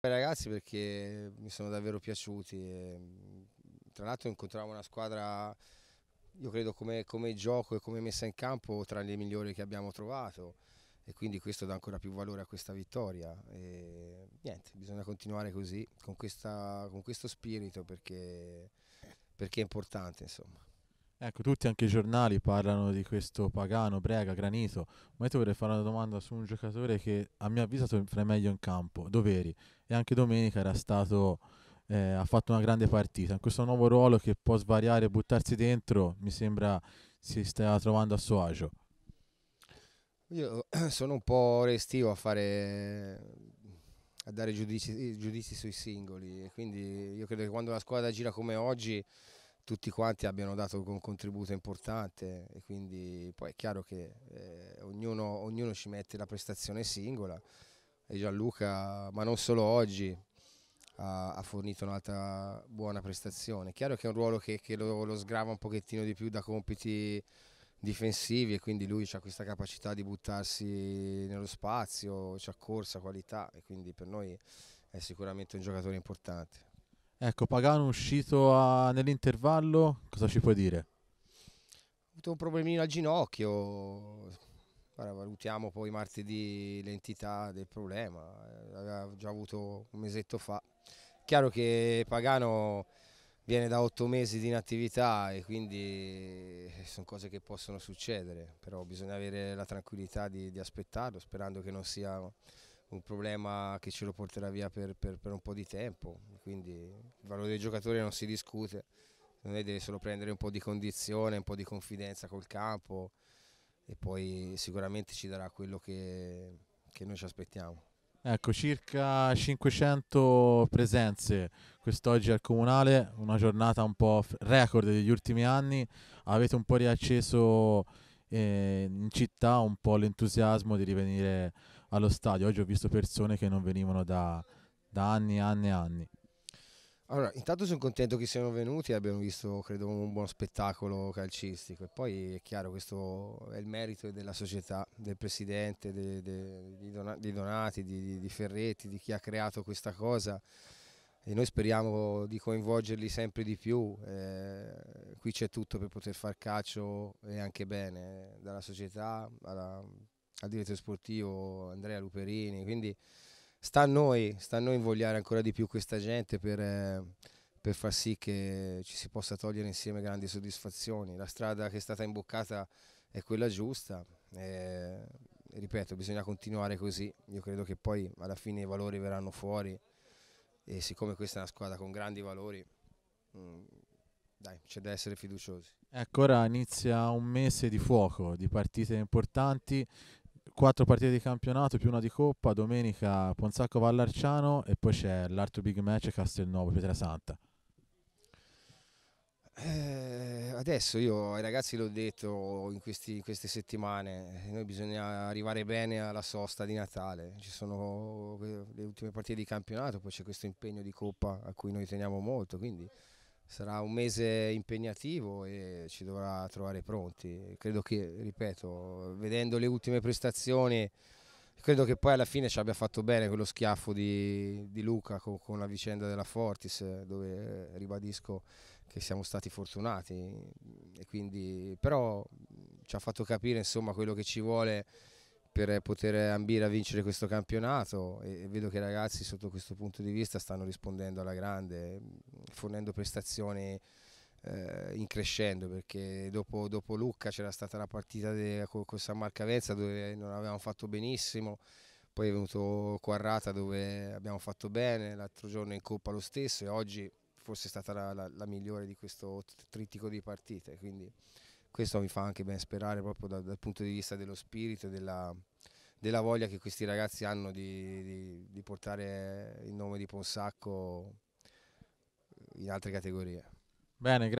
I ragazzi perché mi sono davvero piaciuti, mhmm, tra l'altro incontravamo una squadra, io credo come, come, gioco e come messa in campo tra le migliori che abbiamo trovato e quindi questo dà ancora più valore a questa vittoria e niente, bisogna continuare così, con, questa, con questo spirito perché, perché è importante insomma. Ecco, tutti anche i giornali parlano di questo Pagano, Brega, Granito. Ma io ti vorrei fare una domanda su un giocatore che a mio avviso fra i meglio in campo, Doveri. E anche domenica era stato, eh, ha fatto una grande partita. In questo nuovo ruolo che può svariare e buttarsi dentro, mi sembra si stia trovando a suo agio. Io sono un po' restivo a fare a dare giudizi, giudizi sui singoli, quindi io credo che quando la squadra gira come oggi tutti quanti abbiano dato un contributo importante e quindi poi è chiaro che eh, ognuno, ognuno, ci mette la prestazione singola e Gianluca, ma non solo oggi, ha, ha fornito un'altra buona prestazione. È chiaro che è un ruolo che, che lo, lo, sgrava un pochettino di più da compiti difensivi e quindi lui ha questa capacità di buttarsi nello spazio, ha corsa, qualità e quindi per noi è sicuramente un giocatore importante. Ecco, Pagano uscito a... nell'intervallo, cosa ci puoi dire? Ha avuto un problemino al ginocchio, Ora valutiamo poi martedì l'entità del problema, l'aveva già avuto un mesetto fa. Chiaro che Pagano viene da otto mesi di inattività e quindi eh, sono cose che possono succedere, però bisogna avere la tranquillità di, di aspettarlo sperando che non sia un problema che ce lo porterà via per, per, per, un po' di tempo, quindi il valore dei giocatori non si discute, noi deve solo prendere un po' di condizione, un po' di confidenza col campo e poi sicuramente ci darà quello che, che noi ci aspettiamo. Ecco, circa 500 presenze quest'oggi al Comunale, una giornata un po' record degli ultimi anni, avete un po' riacceso eh, in città un po' l'entusiasmo di rivenire allo stadio. Oggi ho visto persone che non venivano da, da anni e anni e anni. Allora, intanto sono contento che siano venuti e abbiano visto, credo, un buon spettacolo calcistico. E poi è chiaro, questo è il merito della società, del presidente, de, de, di, Don, di, Donati, di, di, Ferretti, di chi ha creato questa cosa. E noi speriamo di coinvolgerli sempre di più. Eh, qui c'è tutto per poter far calcio e anche bene, dalla società alla, al direttore sportivo Andrea Luperini, quindi sta a noi, sta a noi invogliare ancora di più questa gente per, eh, per far sì che ci si possa togliere insieme grandi soddisfazioni. La strada che è stata imboccata è quella giusta. Eh, e, ripeto, bisogna continuare così. Io credo che poi alla fine i valori verranno fuori e siccome questa è una squadra con grandi valori, mh, mm, dai, c'è da essere fiduciosi. Ecco, ora inizia un mese di fuoco, di partite importanti, quattro partite di campionato più una di coppa, domenica Ponzacco Vallarciano e poi c'è l'altro big match Castelnuovo Pietrasanta. Eh, adesso io ai ragazzi l'ho detto in, questi, in queste settimane, noi bisogna arrivare bene alla sosta di Natale, ci sono eh, le ultime partite di campionato, poi c'è questo impegno di coppa a cui noi teniamo molto, quindi sarà un mese impegnativo e ci dovrà trovare pronti. Credo che, ripeto, vedendo le ultime prestazioni, credo che poi alla fine ci abbia fatto bene quello schiaffo di, di Luca con, con, la vicenda della Fortis, dove ribadisco che siamo stati fortunati. Quindi, però ci ha fatto capire insomma, quello che ci vuole per poter ambire a vincere questo campionato e, vedo che i ragazzi sotto questo punto di vista stanno rispondendo alla grande fornendo prestazioni eh, in crescendo perché dopo, dopo Lucca c'era stata la partita de, con, con San Avenza dove non avevamo fatto benissimo poi è venuto Quarrata dove abbiamo fatto bene l'altro giorno in Coppa lo stesso e oggi forse è stata la, la, la migliore di questo trittico di partite quindi questo mi fa anche ben sperare proprio da, dal punto di vista dello spirito e della, della voglia che questi ragazzi hanno di, di, di portare il nome di Ponsacco in altre categorie. Bene,